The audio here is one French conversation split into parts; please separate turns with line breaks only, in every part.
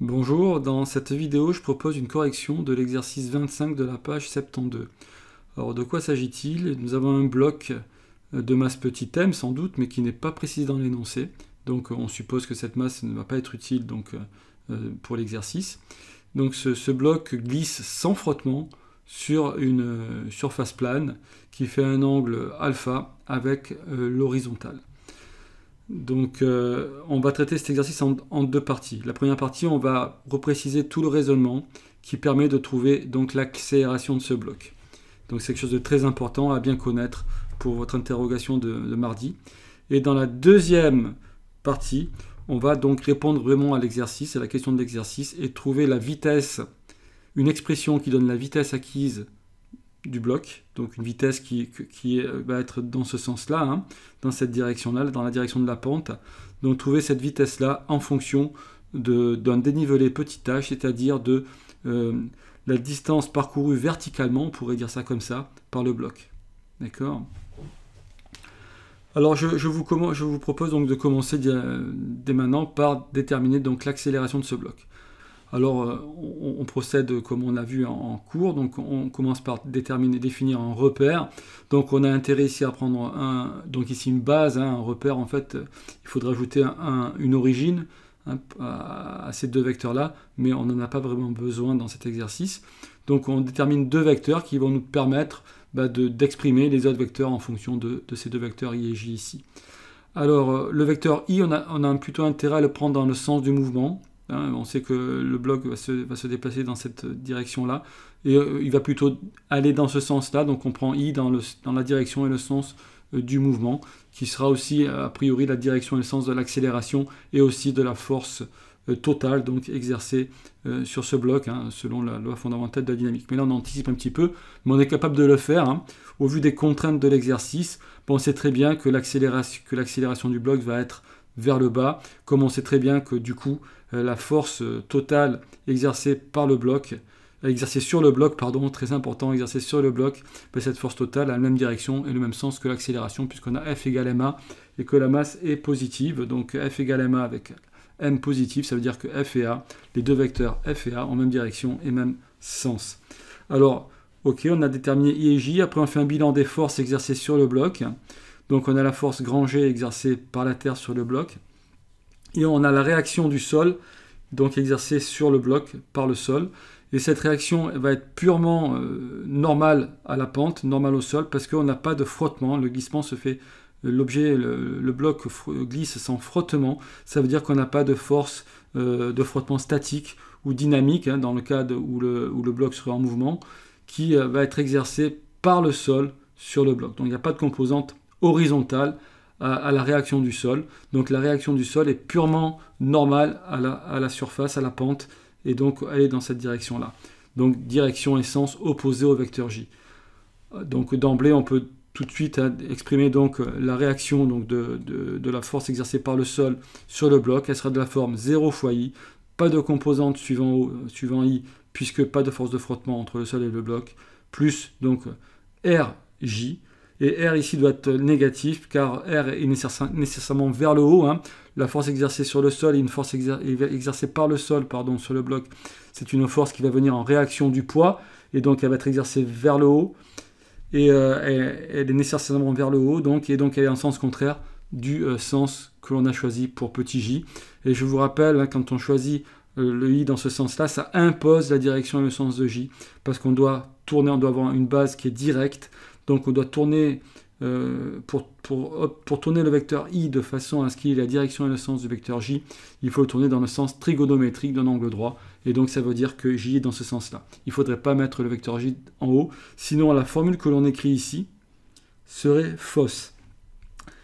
Bonjour, dans cette vidéo je propose une correction de l'exercice 25 de la page 72. Alors de quoi s'agit-il Nous avons un bloc euh, de masse petit m sans doute, mais qui n'est pas précisé dans l'énoncé. Donc euh, on suppose que cette masse ne va pas être utile donc, euh, pour l'exercice. Donc ce, bloc glisse sans frottement sur une surface plane qui fait un angle alpha avec l'horizontale. Donc euh, on va traiter cet exercice en, deux parties. La première partie, on va repréciser tout le raisonnement qui permet de trouver donc l'accélération de ce bloc. Donc c'est quelque chose de très important à bien connaître pour votre interrogation de mardi. Et dans la deuxième partie, on va donc répondre vraiment à l'exercice, à la question de l'exercice, et trouver la vitesse, une expression qui donne la vitesse acquise du bloc, donc une vitesse qui, qui euh, va être dans ce sens-là, hein, dans cette direction-là, dans la direction de la pente. Donc trouver cette vitesse-là en fonction d'un dénivelé petit h, c'est-à-dire de euh, la distance parcourue verticalement, on pourrait dire ça comme ça, par le bloc. D'accord alors je, vous je, vous propose donc de commencer euh, dès maintenant par déterminer donc l'accélération de ce bloc. Alors, euh, on, procède comme on a vu en, cours. Donc, on commence par déterminer, définir un repère. Donc, on a intérêt ici à prendre donc ici une base, hein, un repère. En fait, il faudrait ajouter une origine hein, à, ces deux vecteurs-là, mais on n'en a pas vraiment besoin dans cet exercice. Donc, on détermine deux vecteurs qui vont nous permettre bah, d'exprimer les autres vecteurs en fonction de, ces deux vecteurs i et j ici. Alors, euh, le vecteur i, on a, on a plutôt intérêt à le prendre dans le sens du mouvement. Hein, on sait que le bloc va se, déplacer dans cette direction-là. Et euh, il va plutôt aller dans ce sens-là. Donc on prend I dans, dans la direction et le sens euh, du mouvement, qui sera aussi euh, a priori la direction et le sens de l'accélération et aussi de la force totale donc exercée sur ce bloc, hein, selon la loi fondamentale de la dynamique. Mais là on anticipe un petit peu, mais on est capable de le faire. Hein. Au vu des contraintes de l'exercice, on sait très bien que l'accélération du bloc va être vers le bas, comme on sait très bien que du coup, euh, la force euh, totale exercée par le bloc, exercée sur le bloc, pardon, très important, exercée sur le bloc, cette force totale a la même direction et le même sens que l'accélération, puisqu'on a F égale ma et que la masse est positive. Donc F égale ma avec m positif, ça veut dire que F et A, les deux vecteurs F et A en même direction et même sens. Alors, ok, on a déterminé I et J, après on fait un bilan des forces exercées sur le bloc. Donc on a la force G exercée par la Terre sur le bloc, et on a la réaction du sol, donc exercée sur le bloc par le sol. Et cette réaction va être purement euh, normale à la pente, normale au sol, parce qu'on n'a pas de frottement. Le glissement se fait, euh, l'objet, le, bloc glisse sans frottement. Ça veut dire qu'on n'a pas de force euh, de frottement statique ou dynamique, hein, dans le cas où, le, bloc serait en mouvement, qui va être exercée par le sol sur le bloc. Donc il n'y a pas de composante horizontale à, la réaction du sol. Donc la réaction du sol est purement normale à la, surface, à la pente, et donc elle est dans cette direction-là. Donc direction et sens opposés au vecteur J. Donc d'emblée, on peut tout de suite hein, exprimer donc la réaction de, la force exercée par le sol sur le bloc. Elle sera de la forme 0 fois i, pas de composante suivant, suivant i, puisque pas de force de frottement entre le sol et le bloc, plus donc rj et R ici doit être négatif car R est nécessairement vers le haut. Hein. La force exercée sur le sol et une force exercée par le sol pardon, sur le bloc, c'est une force qui va venir en réaction du poids et donc elle va être exercée vers le haut. Et euh, elle, est nécessairement vers le haut donc, et donc elle est en sens contraire du euh, sens que l'on a choisi pour petit j. Et je vous rappelle, hein, quand on choisit euh, le i dans ce sens-là, ça impose la direction et le sens de j, parce qu'on doit tourner, on doit avoir une base qui est directe, donc on doit tourner, euh, pour, pour, tourner le vecteur i de façon à ce qu'il ait la direction et le sens du vecteur j, il faut le tourner dans le sens trigonométrique d'un angle droit. Et donc ça veut dire que j est dans ce sens-là. Il ne faudrait pas mettre le vecteur j en haut, sinon la formule que l'on écrit ici serait fausse.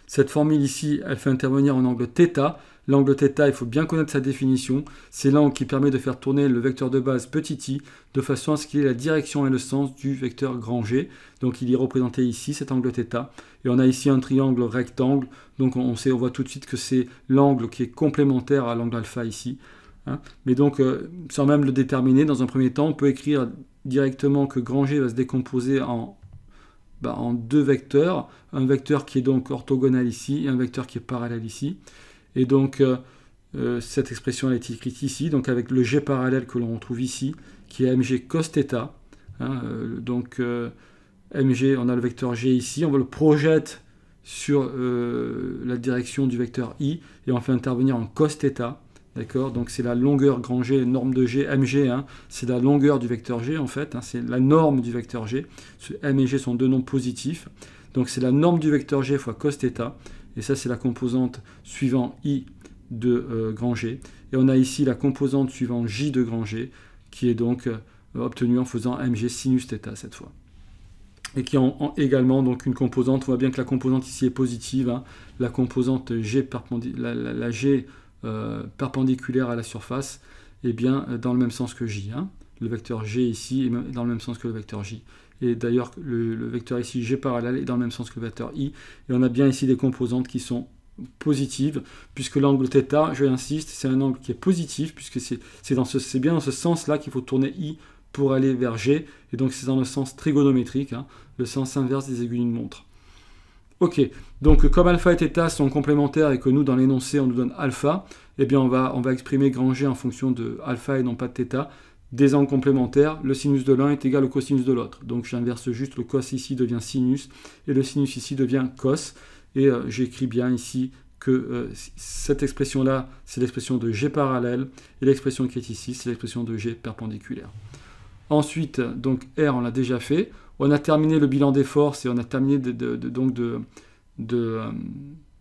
Cette formule ici, elle fait intervenir un angle θ, L'angle θ, il faut bien connaître sa définition. C'est l'angle qui permet de faire tourner le vecteur de base petit i de façon à ce qu'il ait la direction et le sens du vecteur grand G. Donc il est représenté ici, cet angle θ. Et on a ici un triangle rectangle. Donc on, sait, on voit tout de suite que c'est l'angle qui est complémentaire à l'angle alpha ici. Hein. Mais donc, euh, sans même le déterminer, dans un premier temps, on peut écrire directement que grand G va se décomposer en bah, deux vecteurs, un vecteur qui est donc orthogonal ici et un vecteur qui est parallèle ici. Et donc, euh, euh, cette expression elle est écrite ici, donc avec le G parallèle que l'on retrouve ici, qui est mg cos hein, euh, donc, mg, on a le vecteur G ici, on va le projette sur la direction du vecteur I, et on fait intervenir en cos D'accord Donc c'est la longueur grand G, norme de G, mg, hein, c'est la longueur du vecteur G en fait, hein, c'est la norme du vecteur G. M et G sont deux noms positifs. Donc c'est la norme du vecteur G fois cos et ça c'est la composante suivant I de euh, grand G. Et on a ici la composante suivant J de grand G, qui est donc euh, obtenue en faisant mg sinus cette fois. Et qui ont également donc une composante, on voit bien que la composante ici est positive, hein. la composante G euh, perpendiculaire à la surface, est eh bien dans le même sens que J. Hein. Le vecteur G ici est dans le même sens que le vecteur J. Et d'ailleurs, le, vecteur ici G parallèle est dans le même sens que le vecteur I. Et on a bien ici des composantes qui sont positives, puisque l'angle θ, je insiste, c'est un angle qui est positif, puisque c'est bien dans ce sens-là qu'il faut tourner I pour aller vers G. Et donc c'est dans le sens trigonométrique, hein, le sens inverse des aiguilles d'une montre. Ok, donc comme alpha et θ sont complémentaires et que nous, dans l'énoncé, on nous donne alpha, eh bien on va, on va exprimer grand G en fonction de alpha et non pas de θ, des angles complémentaires, le sinus de l'un est égal au cosinus de l'autre. Donc j'inverse juste le cos ici devient sinus et le sinus ici devient cos. Et euh, j'écris bien ici que euh, cette expression-là, c'est l'expression de g parallèle et l'expression qui est ici, c'est l'expression de g perpendiculaire. Ensuite, donc R, on l'a déjà fait. On a terminé le bilan des forces et on a terminé donc euh,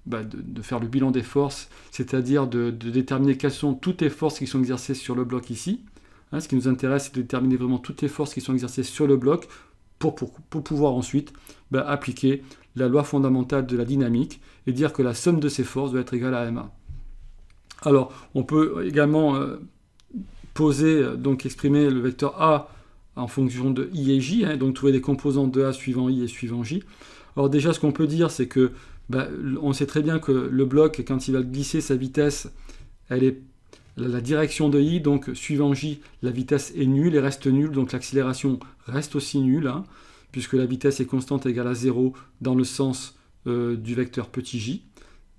bah, de, de, faire le bilan des forces, c'est-à-dire de déterminer quelles sont toutes les forces qui sont exercées sur le bloc ici. Hein, ce qui nous intéresse, c'est de déterminer vraiment toutes les forces qui sont exercées sur le bloc pour, pouvoir ensuite ben, appliquer la loi fondamentale de la dynamique et dire que la somme de ces forces doit être égale à MA. Alors, on peut également euh, poser, euh, donc exprimer le vecteur A en fonction de I et J, hein, donc trouver des composantes de A suivant I et suivant J. Alors déjà, ce qu'on peut dire, c'est que ben, on sait très bien que le bloc, quand il va glisser sa vitesse, elle est la direction de i, donc suivant j, la vitesse est nulle et reste nulle, donc l'accélération reste aussi nulle, hein, puisque la vitesse est constante égale à 0 dans le sens euh, du vecteur petit j.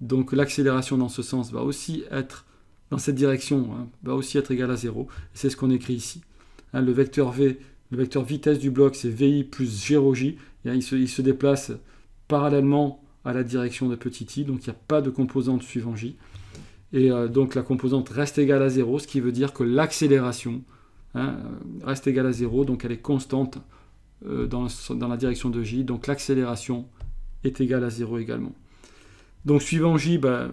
Donc l'accélération dans ce sens va aussi être, dans cette direction, hein, va aussi être égale à 0. C'est ce qu'on écrit ici. Hein, le vecteur v, le vecteur vitesse du bloc, c'est vi plus 0j. Il se, il se déplace parallèlement à la direction de petit i, donc il n'y a pas de composante suivant j. Et euh, donc la composante reste égale à 0, ce qui veut dire que l'accélération hein, reste égale à 0, donc elle est constante euh, dans, la direction de J, donc l'accélération est égale à 0 également. Donc suivant J, ben,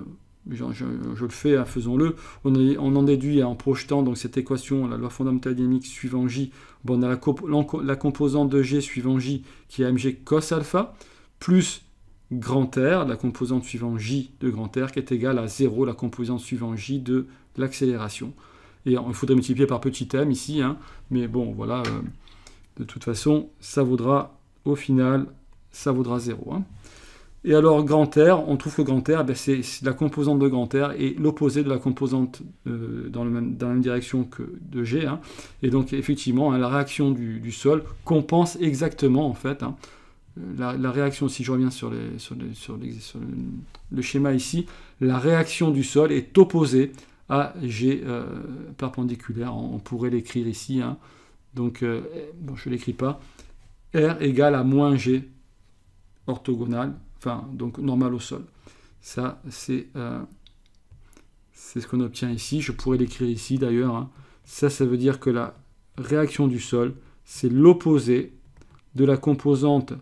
je, le fais, hein, faisons-le, on, en déduit en projetant donc, cette équation, la loi fondamentale dynamique suivant J, bon, on a la, la, composante de G suivant J qui est mg cos alpha, plus grand R, la composante suivant J de grand R, qui est égale à 0, la composante suivant J de l'accélération. Et il faudrait multiplier par petit m ici, hein, mais bon, voilà, euh, de toute façon, ça vaudra, au final, ça vaudra 0. Hein. Et alors, grand R, on trouve que grand R, eh ben, c'est la composante de grand R et l'opposé de la composante euh, dans, dans, la même direction que de G. Hein. Et donc, effectivement, hein, la réaction du, du, sol compense exactement, en fait, hein, la, réaction, si je reviens sur, le, schéma ici, la réaction du sol est opposée à G euh, perpendiculaire. On, pourrait l'écrire ici. Hein. Donc, euh, bon, je ne l'écris pas. R égale à moins G orthogonal, enfin, donc normal au sol. Ça, c'est euh, ce qu'on obtient ici. Je pourrais l'écrire ici d'ailleurs. Hein. Ça, ça veut dire que la réaction du sol, c'est l'opposé de la composante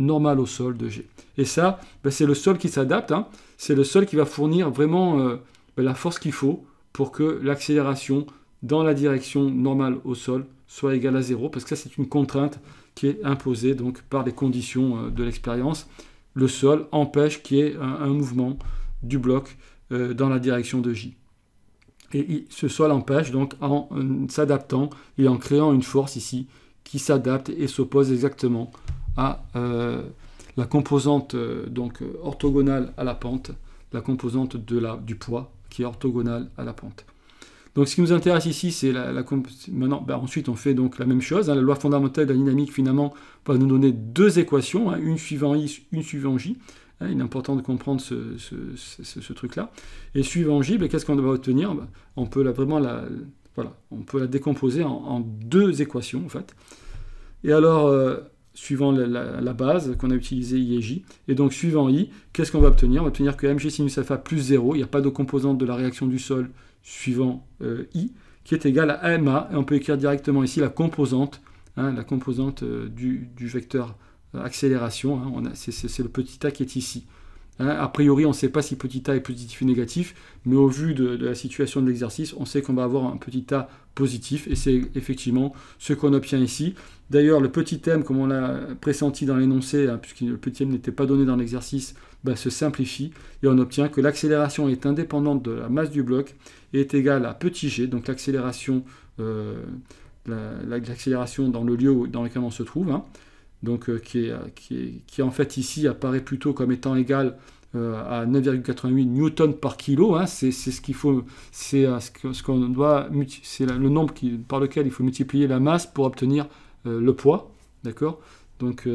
normal au sol de G. Et ça, ben, c'est le sol qui s'adapte, hein. c'est le sol qui va fournir vraiment euh, ben, la force qu'il faut pour que l'accélération dans la direction normale au sol soit égale à 0, parce que ça c'est une contrainte qui est imposée donc par les conditions euh, de l'expérience. Le sol empêche qu'il y ait un, mouvement du bloc euh, dans la direction de J. Et ce sol empêche donc en, en s'adaptant et en créant une force ici qui s'adapte et s'oppose exactement à euh, la composante euh, donc euh, orthogonale à la pente, la composante de la, du poids qui est orthogonale à la pente. Donc ce qui nous intéresse ici, c'est la, maintenant, bah, ensuite on fait donc la même chose. Hein. la loi fondamentale de la dynamique finalement va nous donner deux équations, hein, une suivant i, une suivant j. Hein. il est important de comprendre ce, truc-là. Et suivant j, ben, qu'est-ce qu'on va obtenir bah, On peut la, vraiment la, voilà, on peut la décomposer en, deux équations en fait. Et alors, suivant la, base qu'on a utilisée I et J. Et donc suivant I, qu'est-ce qu'on va obtenir On va obtenir que Mg sinus alpha plus 0, il n'y a pas de composante de la réaction du sol suivant euh, I, qui est égale à MA, et on peut écrire directement ici la composante, hein, la composante euh, du, vecteur euh, accélération, hein. c'est le petit a qui est ici. Hein, a priori, on ne sait pas si petit a est positif ou négatif, mais au vu de, la situation de l'exercice, on sait qu'on va avoir un petit a positif, et c'est effectivement ce qu'on obtient ici. D'ailleurs, le petit m, comme on l'a pressenti dans l'énoncé, hein, puisque le petit m n'était pas donné dans l'exercice, bah, se simplifie, et on obtient que l'accélération est indépendante de la masse du bloc, et est égale à petit g, donc l'accélération... Euh, dans le lieu dans lequel on se trouve, hein donc euh, qui en fait ici apparaît plutôt comme étant égal euh, à 9,88 newtons par kilo. Hein. c'est euh, ce qu'on doit, c'est le nombre par lequel il faut multiplier la masse pour obtenir le poids, d'accord Donc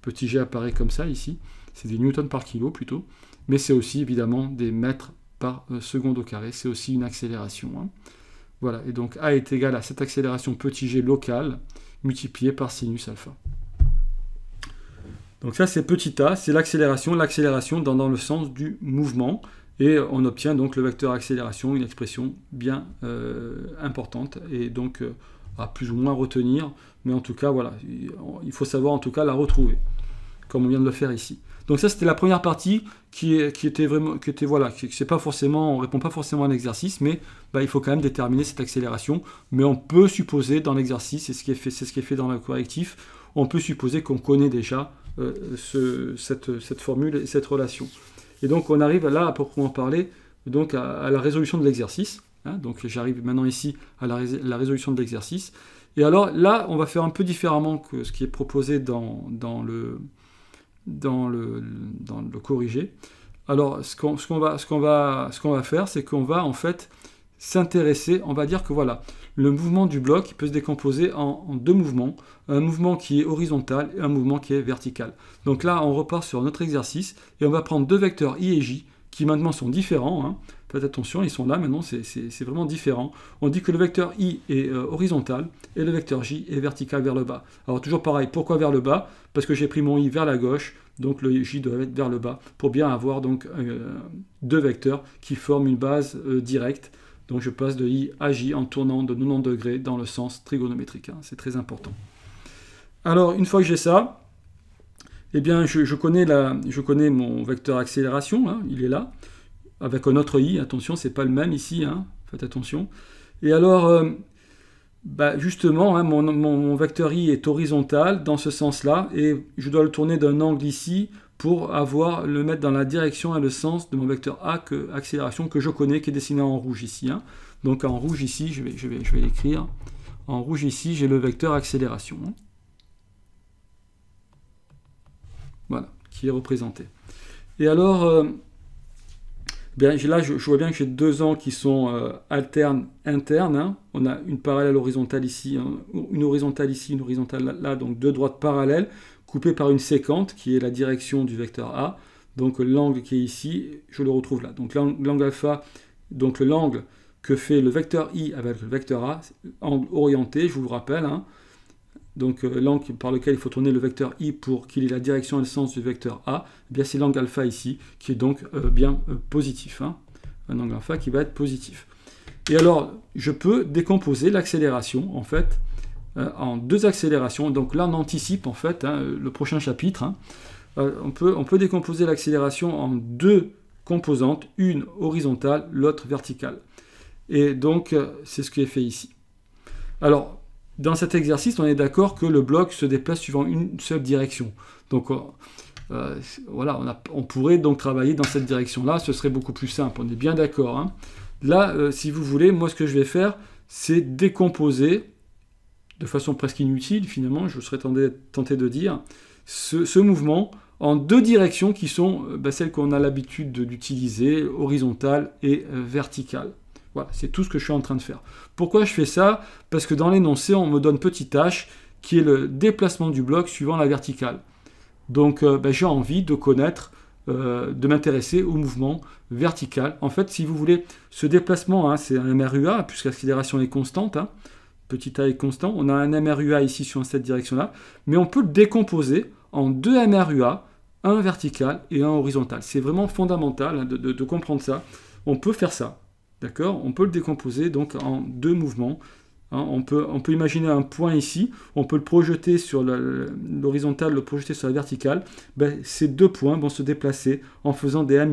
petit g apparaît comme ça ici. C'est des newtons par kilo plutôt, mais c'est aussi évidemment des mètres par seconde au carré. C'est aussi une accélération. Hein. Voilà. Et donc a est égal à cette accélération petit g locale multipliée par sinus alpha. Donc ça, c'est petit a, c'est l'accélération, l'accélération dans, le sens du mouvement. Et on obtient donc le vecteur accélération, une expression bien euh, importante et donc euh, à plus ou moins retenir. Mais en tout cas, voilà, il faut savoir en tout cas la retrouver, comme on vient de le faire ici. Donc ça, c'était la première partie qui, qui, était vraiment, qui était voilà, qui, c'est pas forcément, on répond pas forcément à l'exercice, mais bah, il faut quand même déterminer cette accélération. Mais on peut supposer dans l'exercice, et ce qui est fait, c'est ce qui est fait dans le correctif, on peut supposer qu'on connaît déjà euh, cette, formule et cette relation. Et donc on arrive là à proprement parler donc à, la résolution de l'exercice. Hein. donc j'arrive maintenant ici à la, résolution de l'exercice. Et alors là, on va faire un peu différemment que ce qui est proposé dans, le, corrigé. Alors ce qu'on va, faire, c'est qu'on va en fait s'intéresser, on va dire que voilà, le mouvement du bloc peut se décomposer en, deux mouvements, un mouvement qui est horizontal et un mouvement qui est vertical. Donc là, on repart sur notre exercice et on va prendre deux vecteurs I et J qui maintenant sont différents. Hein. Faites attention, ils sont là maintenant, c'est vraiment différent. On dit que le vecteur I est euh, horizontal et le vecteur J est vertical vers le bas. Alors toujours pareil, pourquoi vers le bas Parce que j'ai pris mon I vers la gauche, donc le J doit être vers le bas pour bien avoir donc euh, deux vecteurs qui forment une base euh, directe donc je passe de I à J en tournant de 90 degrés dans le sens trigonométrique. Hein. c'est très important. Alors une fois que j'ai ça, eh bien je, connais mon vecteur accélération, hein. il est là, avec un autre I, attention, c'est pas le même ici, hein. faites attention. Et alors, euh, bah, justement, mon, vecteur I est horizontal dans ce sens-là, et je dois le tourner d'un angle ici pour avoir le mettre dans la direction et le sens de mon vecteur A que, accélération que je connais, qui est dessiné en rouge ici. Hein. Donc en rouge ici, je vais, l'écrire. En rouge ici, j'ai le vecteur accélération. Voilà, qui est représenté. Et alors, euh, là, je, vois bien que j'ai deux ans qui sont euh, alternes, internes. Hein. On a une parallèle horizontale ici, hein, une horizontale ici, une horizontale là, donc deux droites parallèles coupé par une séquente qui est la direction du vecteur A. Donc l'angle qui est ici, je le retrouve là. Donc l'angle alpha, donc l'angle que fait le vecteur I avec le vecteur A, angle orienté, je vous le rappelle. Hein. donc euh, l'angle par lequel il faut tourner le vecteur I pour qu'il ait la direction et le sens du vecteur A, eh bien c'est l'angle alpha ici, qui est donc euh, bien euh, positif. Hein. un angle alpha qui va être positif. Et alors, je peux décomposer l'accélération, en fait, euh, en deux accélérations. Donc là, on anticipe en fait hein, le prochain chapitre. Hein. Euh, on, peut, on peut décomposer l'accélération en deux composantes, une horizontale, l'autre verticale. Et donc, euh, c'est ce qui est fait ici. Alors, dans cet exercice, on est d'accord que le bloc se déplace suivant une seule direction. Donc, voilà, on, pourrait donc travailler dans cette direction-là, ce serait beaucoup plus simple, on est bien d'accord. Hein. Là, si vous voulez, moi, ce que je vais faire, c'est décomposer de façon presque inutile finalement, je serais tenté, de dire, ce, mouvement en deux directions qui sont euh, bah, celles qu'on a l'habitude d'utiliser, horizontale et euh, verticale. Voilà, c'est tout ce que je suis en train de faire. Pourquoi je fais ça Parce que dans l'énoncé, on me donne petit h qui est le déplacement du bloc suivant la verticale. Donc euh, bah, j'ai envie de connaître, de m'intéresser au mouvement vertical. En fait, si vous voulez, ce déplacement, hein, c'est un MRUA, puisque l'accélération est constante, hein, petit a constant. On a un MRUA ici sur cette direction-là, mais on peut le décomposer en deux MRUA, un vertical et un horizontal. C'est vraiment fondamental de, de comprendre ça. On peut faire ça, d'accord On peut le décomposer donc en deux mouvements, Hein, on, peut, imaginer un point ici, on peut le projeter sur l'horizontale, le projeter sur la verticale. Ben, ces deux points vont se déplacer en faisant des,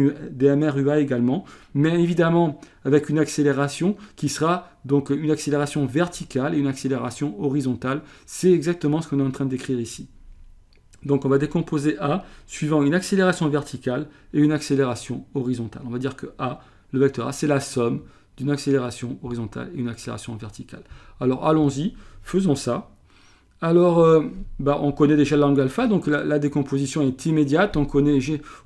MRUA également, mais évidemment avec une accélération qui sera donc une accélération verticale et une accélération horizontale. C'est exactement ce qu'on est en train décrire ici. Donc on va décomposer A suivant une accélération verticale et une accélération horizontale. On va dire que A, le vecteur A, c'est la somme une accélération horizontale et une accélération verticale. Alors allons-y, faisons ça. Alors, euh, bah, on connaît déjà l'angle alpha, donc la, décomposition est immédiate. On, connaît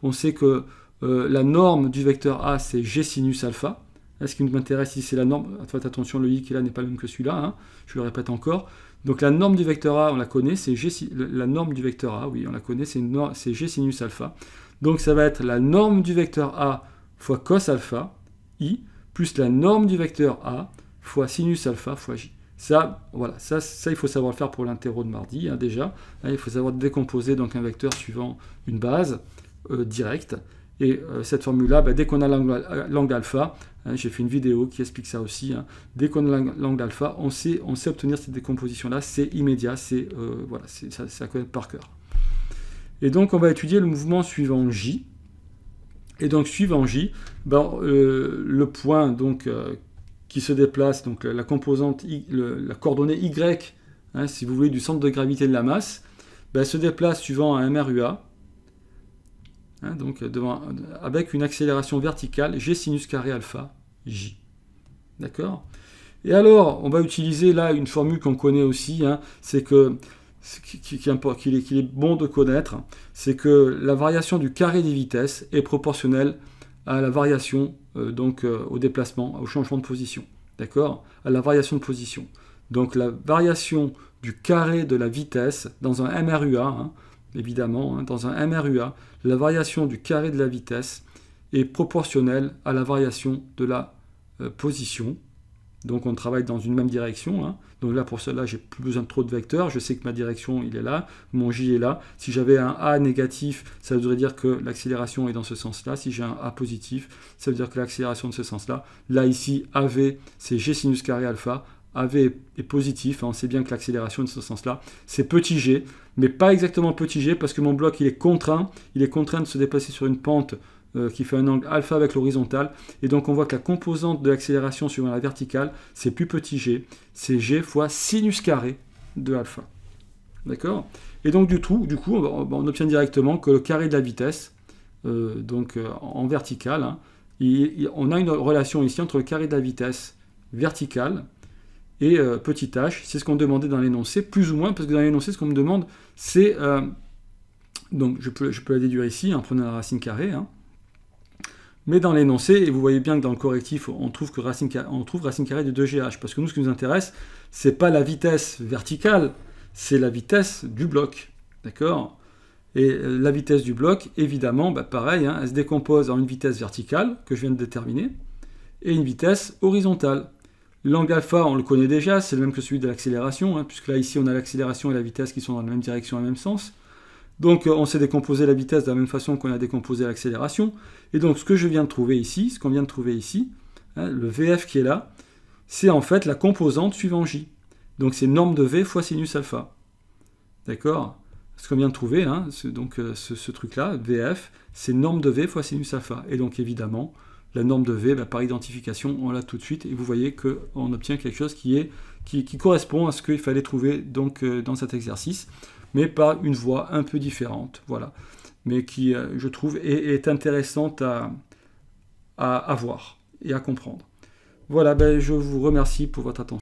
on sait que euh, la norme du vecteur A, c'est G sinus alpha. ce qui nous intéresse ici, c'est la norme. Ah, faites attention, le i qui est là n'est pas le même que celui-là. Hein. Je le répète encore. Donc la norme du vecteur A, on la connaît, c'est G, la norme du vecteur A, oui, on la connaît, c'est G sinus alpha. Donc ça va être la norme du vecteur A fois cos alpha, i, plus la norme du vecteur A fois sinus alpha fois j. Ça, voilà, ça, il faut savoir le faire pour l'interro de mardi hein, déjà. Hein, il faut savoir décomposer donc un vecteur suivant une base euh, directe. Et euh, cette formule-là, bah, dès qu'on a l'angle euh, alpha, hein, j'ai fait une vidéo qui explique ça aussi, dès qu'on a l'angle alpha, on sait, on sait obtenir cette décomposition-là, c'est immédiat, c'est à voilà, ça, par cœur. Et donc on va étudier le mouvement suivant J, et donc suivant J, ben, euh, le point donc, euh, qui se déplace, donc la, composante, la coordonnée Y, hein, si vous voulez, du centre de gravité de la masse, ben, se déplace suivant un MRUA, hein, donc avec une accélération verticale G sinus carré alpha J. D'accord Et alors, on va utiliser là une formule qu'on connaît aussi, hein, c'est que qu'il qui, est, bon de connaître, c'est que la variation du carré des vitesses est proportionnelle à la variation, euh, donc euh, au déplacement, au changement de position. D'accord À la variation de position. Donc la variation du carré de la vitesse dans un MRUA, hein, évidemment, hein, dans un MRUA, la variation du carré de la vitesse est proportionnelle à la variation de la euh, position. Donc on travaille dans une même direction. Hein. Donc là, pour cela, j'ai plus besoin de trop de vecteurs. Je sais que ma direction, il est là. Mon J est là. Si j'avais un A négatif, ça voudrait dire que l'accélération est dans ce sens-là. Si j'ai un A positif, ça veut dire que l'accélération de ce sens-là. Là, ici, AV, c'est G sinus carré alpha. AV est positif, hein. on sait bien que l'accélération de ce sens-là, c'est petit g, mais pas exactement petit g, parce que mon bloc il est contraint, il est contraint de se déplacer sur une pente euh, qui fait un angle alpha avec l'horizontale. Et donc on voit que la composante de l'accélération suivant la verticale, c'est plus petit g, c'est g fois sinus carré de alpha. D'accord Et donc du, tout, du coup, on, obtient directement que le carré de la vitesse, euh, donc euh, en verticale, hein, on a une relation ici entre le carré de la vitesse verticale et petit h, c'est ce qu'on demandait dans l'énoncé, plus ou moins, parce que dans l'énoncé, ce qu'on me demande, c'est donc je peux, la déduire ici, en prenant la racine carrée. Hein mais dans l'énoncé, et vous voyez bien que dans le correctif, on trouve, que racine, carrée de 2GH, parce que nous, ce qui nous intéresse, c'est pas la vitesse verticale, c'est la vitesse du bloc, d'accord Et euh, la vitesse du bloc, évidemment, bah, pareil, hein, elle se décompose en une vitesse verticale, que je viens de déterminer, et une vitesse horizontale. L'angle alpha, on le connaît déjà, c'est le même que celui de l'accélération, hein, puisque là, ici, on a l'accélération et la vitesse qui sont dans la même direction, dans le même sens. Donc euh, on s'est décomposé la vitesse de la même façon qu'on a décomposé l'accélération. Et donc ce que je viens de trouver ici, ce qu'on vient de trouver ici, hein, le VF qui est là, c'est en fait la composante suivant J. Donc c'est norme de V fois sinus alpha. D'accord Ce qu'on vient de trouver, hein, donc euh, ce, truc-là, VF, c'est norme de V fois sinus alpha. Et donc évidemment, la norme de V, bah, par identification, on l'a tout de suite, et vous voyez qu'on obtient quelque chose qui, est, qui, correspond à ce qu'il fallait trouver donc, euh, dans cet exercice mais par une voix un peu différente, voilà, mais qui, euh, je trouve, est, intéressante à, à, voir et à comprendre. Voilà, ben, je vous remercie pour votre attention.